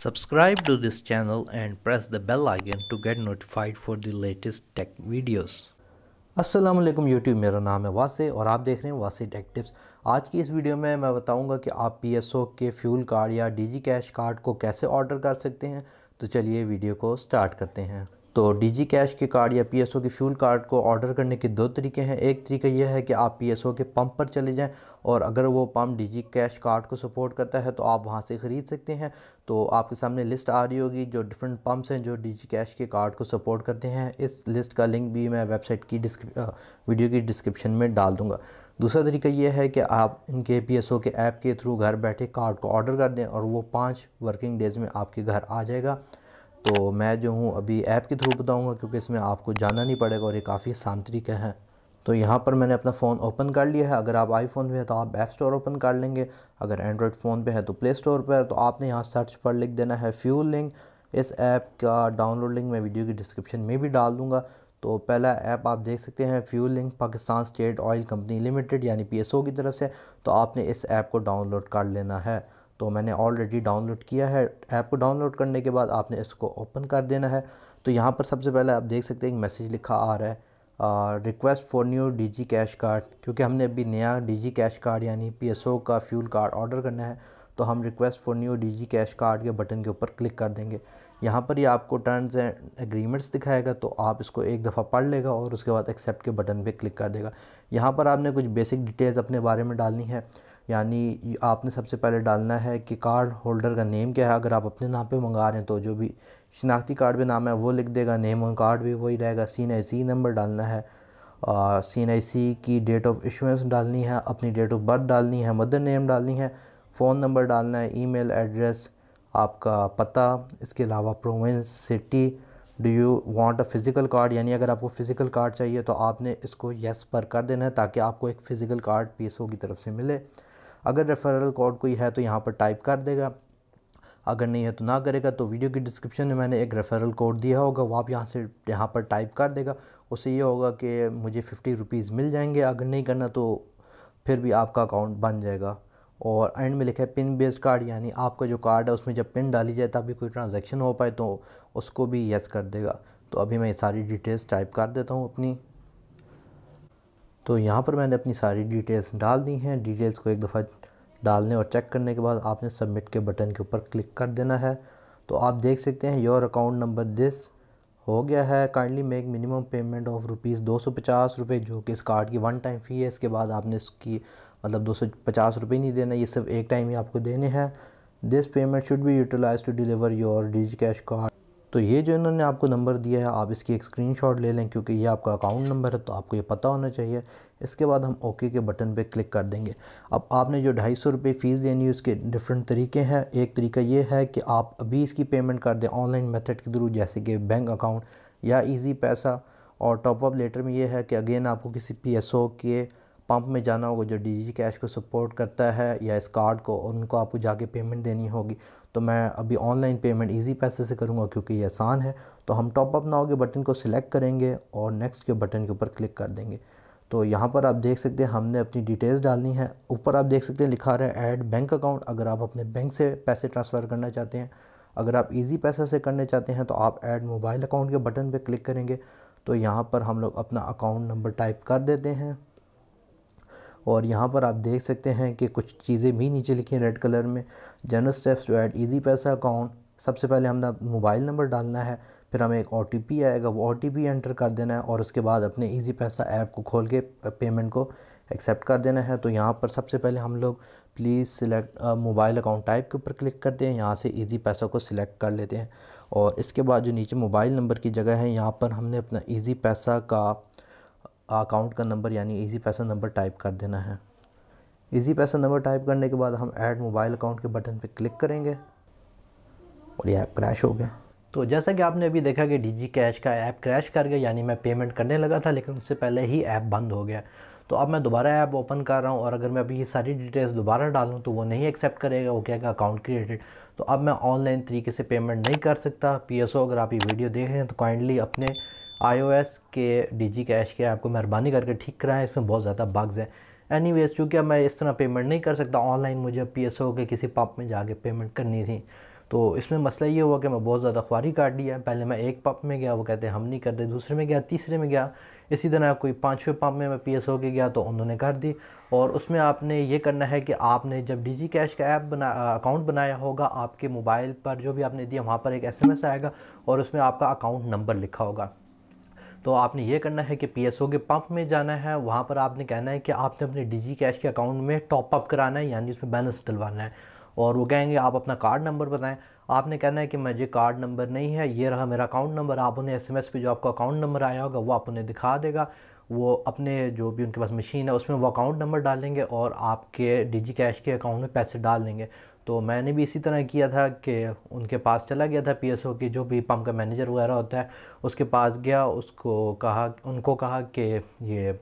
Subscribe to this channel and press the bell icon to get notified for the latest tech videos. Aslam YouTube मेरा नाम है वासे और आप देख रहे हैं वासे टेक टिप्स आज की इस वीडियो में मैं बताऊंगा कि आप पी के फ्यूल कार्ड या डी कैश कार्ड को कैसे ऑर्डर कर सकते हैं तो चलिए वीडियो को स्टार्ट करते हैं तो डीजी कैश के कार्ड या पीएसओ के फ्यूल कार्ड को ऑर्डर करने के दो तरीके हैं एक तरीका यह है कि आप पीएसओ के पंप पर चले जाएं और अगर वो पंप डीजी कैश कार्ड को सपोर्ट करता है तो आप वहां से ख़रीद सकते हैं तो आपके सामने लिस्ट आ रही होगी जो डिफरेंट पंप्स हैं जो डीजी कैश के कार्ड को सपोर्ट करते हैं इस लिस्ट का लिंक भी मैं वेबसाइट की वीडियो की डिस्क्रिप्शन में डाल दूँगा दूसरा तरीका यह है कि आप इनके पी एस ओ के ऐप के थ्रू घर बैठे कार्ड को ऑर्डर कर दें और वो पाँच वर्किंग डेज़ में आपके घर आ जाएगा तो मैं जो हूँ अभी ऐप के थ्रू बताऊँगा क्योंकि इसमें आपको जाना नहीं पड़ेगा और ये काफ़ी आसान तरीका है तो यहाँ पर मैंने अपना फ़ोन ओपन कर लिया है अगर आप आईफोन पे है तो आप ऐप स्टोर ओपन कर लेंगे अगर एंड्रॉयड फ़ोन पे है तो प्ले स्टोर पर है तो आपने यहाँ सर्च पर लिख देना है फ्यूल लिंक इस ऐप का डाउनलोड लिंक मैं वीडियो की डिस्क्रिप्शन में भी डाल दूँगा तो पहला ऐप आप देख सकते हैं फ्यूल लिंक पाकिस्तान स्टेट ऑयल कंपनी लिमिटेड यानी पी की तरफ से तो आपने इस ऐप को डाउनलोड कर लेना है तो मैंने ऑलरेडी डाउनलोड किया है ऐप को डाउनलोड करने के बाद आपने इसको ओपन कर देना है तो यहाँ पर सबसे पहले आप देख सकते हैं एक मैसेज लिखा आ रहा है request for new Digi cash card क्योंकि हमने अभी नया डीजी कैश कार्ड यानी पीएसओ का फ्यूल कार्ड ऑर्डर करना है तो हम request for new D cash card के बटन के ऊपर क्लिक कर देंगे यहाँ पर ये आपको टर्म्स एंड एग्रीमेंट्स दिखाएगा तो आप इसको एक दफ़ा पढ़ लेगा और उसके बाद एक्सेप्ट के बटन पर क्लिक कर देगा यहाँ पर आपने कुछ बेसिक डिटेल्स अपने बारे में डालनी है यानी आपने सबसे पहले डालना है कि कार्ड होल्डर का नेम क्या है अगर आप अपने नाम पे मंगा रहे हैं तो जो भी शिनाख्ती कार्ड पे नाम है वो लिख देगा नेम ऑन कार्ड भी वही रहेगा सी एन आई सी नंबर डालना है सी एन आई सी की डेट ऑफ इशुएंस डालनी है अपनी डेट ऑफ बर्थ डालनी है मदर नेम डालनी है फ़ोन नंबर डालना है ईमेल एड्रेस आपका पता इसके अलावा province city do you want a physical card यानी अगर आपको फ़िज़िकल कार्ड चाहिए तो आपने इसको येस पर कर देना है ताकि आपको एक फ़िज़िकल कार्ड पी की तरफ से मिले अगर रेफरल कोड कोई है तो यहाँ पर टाइप कर देगा अगर नहीं है तो ना करेगा तो वीडियो की डिस्क्रिप्शन में मैंने एक रेफरल कोड दिया होगा वो आप यहाँ से यहाँ पर टाइप कर देगा उससे ये होगा कि मुझे फिफ्टी रुपीज़ मिल जाएंगे अगर नहीं करना तो फिर भी आपका अकाउंट बन जाएगा और एंड में लिखा है पिन बेस्ड कार्ड यानी आपका जो कार्ड है उसमें जब पिन डाली जाए तभी कोई ट्रांजेक्शन हो पाए तो उसको भी येस कर देगा तो अभी मैं ये सारी डिटेल्स टाइप कर देता हूँ अपनी तो यहाँ पर मैंने अपनी सारी डिटेल्स डाल दी हैं डिटेल्स को एक दफ़ा डालने और चेक करने के बाद आपने सबमिट के बटन के ऊपर क्लिक कर देना है तो आप देख सकते हैं योर अकाउंट नंबर दिस हो गया है kindly make minimum payment of rupees दो सौ पचास रुपये जो कि इस कार्ड की वन टाइम फ़ी है इसके बाद आपने इसकी मतलब दो सौ पचास रुपये नहीं देना ये सिर्फ एक टाइम ही आपको देने हैं this payment should be utilize to deliver your Digi cash card तो ये जो इन्होंने आपको नंबर दिया है आप इसकी एक स्क्रीनशॉट ले लें क्योंकि ये आपका अकाउंट नंबर है तो आपको ये पता होना चाहिए इसके बाद हम ओके के बटन पे क्लिक कर देंगे अब आपने जो ढाई सौ रुपये फ़ीस देनी है उसके डिफरेंट तरीके हैं एक तरीका ये है कि आप अभी इसकी पेमेंट कर दें ऑनलाइन मेथड के थ्रू जैसे कि बैंक अकाउंट या ईजी पैसा और टॉपअप लेटर में ये है कि अगेन आपको किसी पी के पंप में जाना होगा जो डी कैश को सपोर्ट करता है या इस कार्ड को उनको आपको जाके पेमेंट देनी होगी तो मैं अभी ऑनलाइन पेमेंट इजी पैसे से करूँगा क्योंकि ये आसान है तो हम अप नाव के बटन को सिलेक्ट करेंगे और नेक्स्ट के बटन के ऊपर क्लिक कर देंगे तो यहाँ पर आप देख सकते हैं हमने अपनी डिटेल्स डालनी है ऊपर आप देख सकते हैं लिखा रहा है ऐड बैंक अकाउंट अगर आप अपने बैंक से पैसे ट्रांसफ़र करना चाहते हैं अगर आप इजी पैसे से करने चाहते हैं तो आप ऐड मोबाइल अकाउंट के बटन पर क्लिक करेंगे तो यहाँ पर हम लोग अपना अकाउंट नंबर टाइप कर देते हैं और यहाँ पर आप देख सकते हैं कि कुछ चीज़ें भी नीचे लिखी हैं रेड कलर में general steps to add Easypaisa account सबसे पहले हमने मोबाइल नंबर डालना है फिर हमें एक ओ आएगा वो ओ एंटर कर देना है और उसके बाद अपने ईजी पैसा ऐप को खोल के पेमेंट को एक्सेप्ट कर देना है तो यहाँ पर सबसे पहले हम लोग please select mobile account type के ऊपर क्लिक करते हैं यहाँ से इजी पैसा को सिलेक्ट कर लेते हैं और इसके बाद जो नीचे मोबाइल नंबर की जगह है यहाँ पर हमने अपना इजी पैसा का अकाउंट का नंबर यानी इजी पैसा नंबर टाइप कर देना है इजी पैसा नंबर टाइप करने के बाद हम ऐड मोबाइल अकाउंट के बटन पर क्लिक करेंगे और ये ऐप क्रैश हो गया तो जैसा कि आपने अभी देखा कि डीजी कैश का ऐप क्रैश कर गया यानी मैं पेमेंट करने लगा था लेकिन उससे पहले ही ऐप बंद हो गया तो अब मैं दोबारा ऐप ओपन कर रहा हूँ और अगर मैं अभी ये सारी डिटेल्स दोबारा डालूँ तो वो नहीं एक्सेप्ट करेगा वो कहेगा अकाउंट क्रिएटेड तो अब मैं ऑनलाइन तरीके से पेमेंट नहीं कर सकता पी अगर आप ये वीडियो देख रहे हैं तो काइंडली अपने आईओएस के डीजी कैश के आपको मेहरबानी करके ठीक कराएं इसमें बहुत ज़्यादा बग्स हैं एनी वेज चूँकि अब मैं इस तरह पेमेंट नहीं कर सकता ऑनलाइन मुझे पी एस ओ के किसी पंप में जाके पेमेंट करनी थी तो इसमें मसला ये हुआ कि मैं बहुत ज़्यादा ख्वारी काट दिया पहले मैं एक पंप में गया वो कहते हैं हम नहीं करते दूसरे में गया तीसरे में गया इसी तरह कोई पाँचवें पब में मैं पी एस ओ के गया तो उन्होंने कर दी और उसमें आपने ये करना है कि आपने जब डी जी कैश का ऐप बना अकाउंट बनाया होगा आपके मोबाइल पर जो भी आपने दिया वहाँ पर एक एस एम एस आएगा और उसमें आपका अकाउंट नंबर लिखा होगा तो आपने ये करना है कि ओ के पंप में जाना है वहाँ पर आपने कहना है कि आपने अपने डिजी कैश के अकाउंट में टॉपअप कराना है यानी उसमें बैलेंस डलवाना है और वो कहेंगे आप अपना कार्ड नंबर बताएं आपने कहना है कि मुझे कार्ड नंबर नहीं है ये रहा मेरा अकाउंट नंबर आप उन्हें एसएमएस पे जो आपका अकाउंट नंबर आया होगा वो आप उन्हें दिखा देगा वो अपने जो भी उनके पास मशीन है उसमें वो अकाउंट नंबर डालेंगे और आपके डिजी कैश के अकाउंट में पैसे डाल देंगे तो मैंने भी इसी तरह किया था कि उनके पास चला गया था पीएसओ के जो भी पंप का मैनेजर वगैरह होता है उसके पास गया उसको कहा उनको कहा कि ये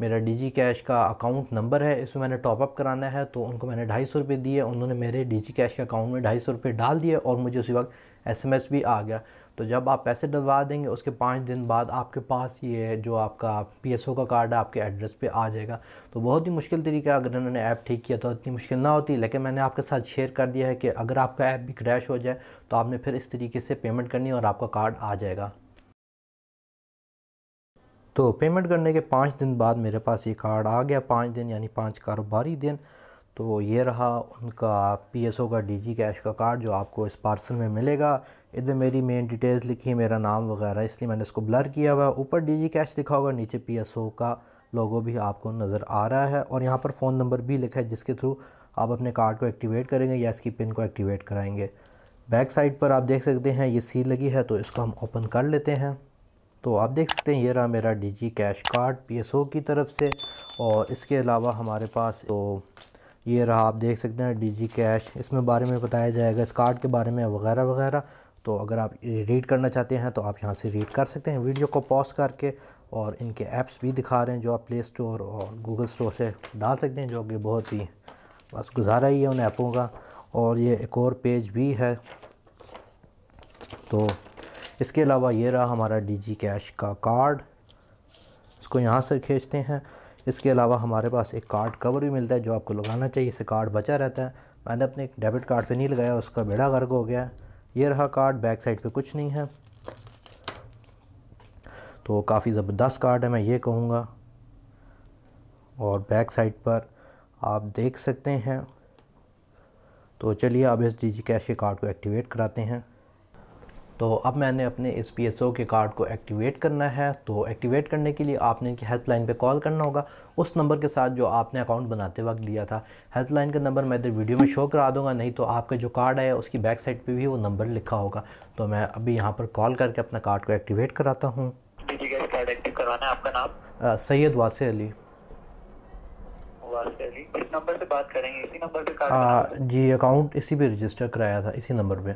मेरा डीजी कैश का अकाउंट नंबर है इसमें मैंने टॉपअप कराना है तो उनको मैंने ढाई सौ रुपये दिए उन्होंने मेरे डीजी कैश के अकाउंट में ढाई सौ रुपये डाल दिए और मुझे उसी वक्त एसएमएस भी आ गया तो जब आप पैसे डलवा देंगे उसके पाँच दिन बाद आपके पास ये जो आपका पी का कार्ड है आपके एड्रेस पर आ जाएगा तो बहुत ही मुश्किल तरीका अगर इन्होंने ऐप ठीक किया तो इतनी मुश्किल ना होती लेकिन मैंने आपके साथ शेयर कर दिया है कि अगर आपका ऐप भी क्रैश हो जाए तो आपने फिर इस तरीके से पेमेंट करनी और आपका कार्ड आ जाएगा तो पेमेंट करने के पाँच दिन बाद मेरे पास ये कार्ड आ गया पाँच दिन यानी पाँच कारोबारी दिन तो ये रहा उनका पीएसओ का डीजी कैश का कार्ड जो आपको इस पार्सल में मिलेगा इधर मेरी मेन डिटेल्स लिखी है मेरा नाम वगैरह इसलिए मैंने इसको ब्लर किया हुआ है ऊपर डी कैश दिखा होगा नीचे पी का लोगो भी आपको नज़र आ रहा है और यहाँ पर फ़ोन नंबर भी लिखा है जिसके थ्रू आप अपने कार्ड को एक्टिवेट करेंगे या इसकी पिन को एक्टिवेट कराएंगे बैक साइड पर आप देख सकते हैं ये सील लगी है तो इसको हम ओपन कर लेते हैं तो आप देख सकते हैं ये रहा मेरा डी कैश कार्ड पी की तरफ से और इसके अलावा हमारे पास तो ये रहा आप देख सकते हैं डी कैश इसमें बारे में बताया जाएगा इस कार्ड के बारे में वगैरह वगैरह तो अगर आप रीड करना चाहते हैं तो आप यहाँ से रीड कर सकते हैं वीडियो को पॉज करके और इनके ऐप्स भी दिखा रहे हैं जो आप प्ले स्टोर और गूगल स्टोर से डाल सकते हैं जो कि बहुत ही बस गुजारा ही है उन ऐपों का और ये एक और पेज भी है तो इसके अलावा ये रहा हमारा डी कैश का कार्ड इसको यहाँ से खींचते हैं इसके अलावा हमारे पास एक कार्ड कवर भी मिलता है जो आपको लगाना चाहिए इससे कार्ड बचा रहता है मैंने अपने डेबिट कार्ड पे नहीं लगाया उसका बेड़ा गर्क हो गया है ये रहा कार्ड बैक साइड पे कुछ नहीं है तो काफ़ी ज़बरदस्त कार्ड है मैं ये कहूँगा और बैक साइड पर आप देख सकते हैं तो चलिए अब इस डी जी कैश के कार्ड को एक्टिवेट कराते हैं तो अब मैंने अपने इस पी के कार्ड को एक्टिवेट करना है तो एक्टिवेट करने के लिए आपने इनकी हेल्पलाइन पे कॉल करना होगा उस नंबर के साथ जो आपने अकाउंट बनाते वक्त लिया था हेल्पलाइन का नंबर मैं इधर वीडियो में शो करा दूंगा नहीं तो आपका जो कार्ड है उसकी बैक साइड पे भी वो नंबर लिखा होगा तो मैं अभी यहाँ पर कॉल करके अपना कार्ड को एक्टिवेट कराता हूँ आपका नाम सैयद वासे अली जी अकाउंट इसी पे रजिस्टर कराया था इसी नंबर पे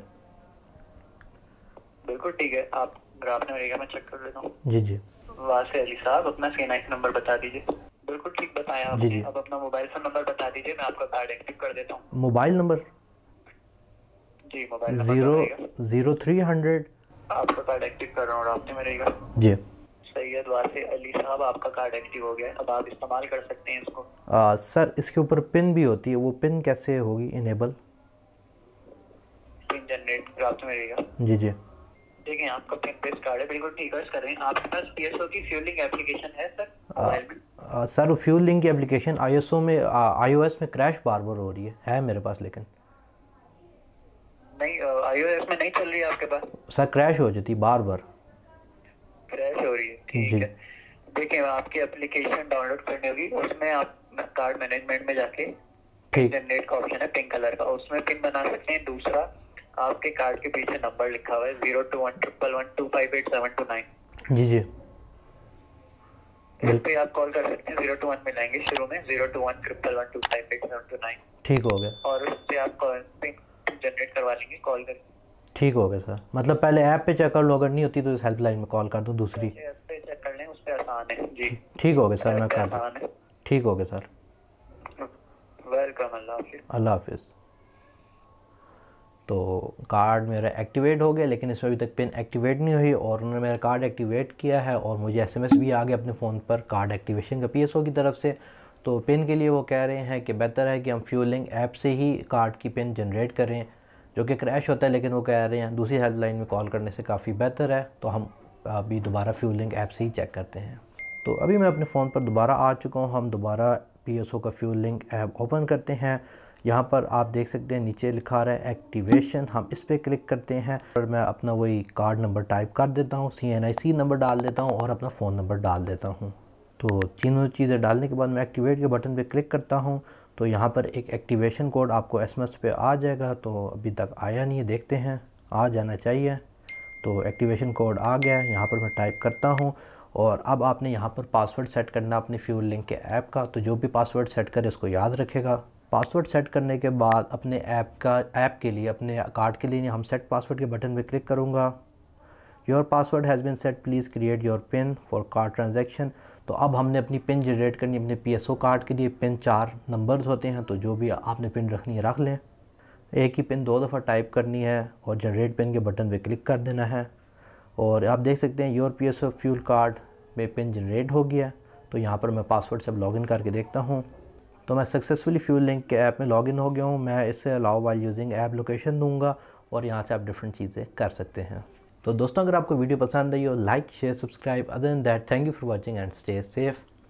बिल्कुल ठीक है आप ग्राफ में नंबर मैं चेक कर लेता हूँ जी जी वासे अली साहब अपना सी एन नंबर बता दीजिए बिल्कुल ठीक बताया आप जी जी अब अपना मोबाइल फोन नंबर बता दीजिए मैं आपका कार्ड एक्टिव कर देता हूँ मोबाइल नंबर जी mobile zero zero three hundred आपका कार्ड एक्टिव कर रहा हूँ रास्ते में रहेगा जी सैयद वासे अली साहब आपका कार्ड एक्टिव हो गया अब आप इस्तेमाल कर सकते हैं इसको आ, सर इसके ऊपर पिन भी होती है वो पिन कैसे होगी इनेबल पिन जनरेट रास्ते में रहेगा जी जी ठीक है आपका पिन बेस्ड कार्ड है बिल्कुल ठीक है कर रहे हैं आपके पास पीएसओ की फ्यूलिंग एप्लीकेशन है सर मोबाइल में सर फ्यूलिंग की एप्लीकेशन आईएसओ में आईओएस में क्रैश बार बार हो रही है है मेरे पास लेकिन नहीं आईओएस में नहीं चल रही है आपके पास सर क्रैश हो जाती बार बार क्रैश हो रही है ठीक है देखिए आपकी एप्लीकेशन डाउनलोड करनी होगी उसमें आप कार्ड मैनेजमेंट में जाके ठीक जनरेट का ऑप्शन है पिंक कलर का उसमें पिन बना सकते हैं दूसरा आपके कार्ड के पीछे नंबर लिखा हुआ है zero two one triple one two five eight seven two nine जी जी इस पे आप कॉल कर सकते हैं जीरो टू वन में लाएंगे शुरू में zero two one triple one two five eight seven two nine ठीक हो गया और उस पर आप कॉल जनरेट करवा लेंगे कॉल करके ठीक हो गया सर मतलब पहले ऐप पे चेक कर लो अगर नहीं होती तो इस हेल्पलाइन में कॉल कर दो दूसरी ऐप पे चेक कर लें आसान है जी ठीक हो गया सर मैं कर दूँ ठीक हो गया सर वेलकम अल्लाह हाफिज़ अल्लाह हाफिज़ तो कार्ड मेरा एक्टिवेट हो गया लेकिन इसमें अभी तक पिन एक्टिवेट नहीं हुई और उन्होंने मेरा कार्ड एक्टिवेट किया है और मुझे एसएमएस भी आ गया अपने फ़ोन पर कार्ड एक्टिवेशन का पीएसओ की तरफ से तो पिन के लिए वो कह रहे हैं कि बेहतर है कि हम फ्यूलिंग ऐप से ही कार्ड की पिन जनरेट करें जो कि क्रैश होता है लेकिन वो कह रहे हैं दूसरी हेल्पलाइन में कॉल करने से काफ़ी बेहतर है तो हम अभी दोबारा फ्यूलिंग ऐप से ही चेक करते हैं तो अभी मैं अपने फ़ोन पर दोबारा आ चुका हूँ हम दोबारा पी का फ्यूलिंग ऐप ओपन करते हैं यहाँ पर आप देख सकते हैं नीचे लिखा रहा है एक्टिवेशन हम इस पर क्लिक करते हैं और मैं अपना वही कार्ड नंबर टाइप कर देता हूँ सी एन आई सी नंबर डाल देता हूँ और अपना फ़ोन नंबर डाल देता हूँ तो तीनों चीज़ें डालने के बाद मैं एक्टिवेट के बटन पर क्लिक करता हूँ तो यहाँ पर एक एक्टिवेशन कोड आपको एस एम एस पे आ जाएगा तो अभी तक आया नहीं है देखते हैं आ जाना चाहिए तो एक्टिवेशन कोड आ गया है यहाँ पर मैं टाइप करता हूँ और अब आपने यहाँ पर पासवर्ड सेट करना अपने फ्यूल लिंक के ऐप का तो जो भी पासवर्ड सेट करे उसको याद रखेगा पासवर्ड सेट करने के बाद अपने ऐप का ऐप के लिए अपने कार्ड के लिए हम सेट पासवर्ड के बटन पर क्लिक करूँगा your password has been set please create your pin for card transaction तो अब हमने अपनी पिन जनरेट करनी अपने पी एस ओ कार्ड के लिए पिन चार नंबर्स होते हैं तो जो भी आपने पिन रखनी है रख लें एक ही पिन दो दफ़ा टाइप करनी है और जनरेट पिन के बटन पर क्लिक कर देना है और आप देख सकते हैं your P S O fuel card में पिन जनरेट हो गया तो यहाँ पर मैं पासवर्ड से लॉगिन करके देखता हूँ तो मैं सक्सेसफुली फ्यूल लिंक के ऐप में लॉगिन हो गया हूँ मैं इसे allow while using app location दूंगा और यहाँ से आप डिफरेंट चीज़ें कर सकते हैं तो दोस्तों अगर आपको वीडियो पसंद आई हो like share subscribe other than that thank you for watching and stay safe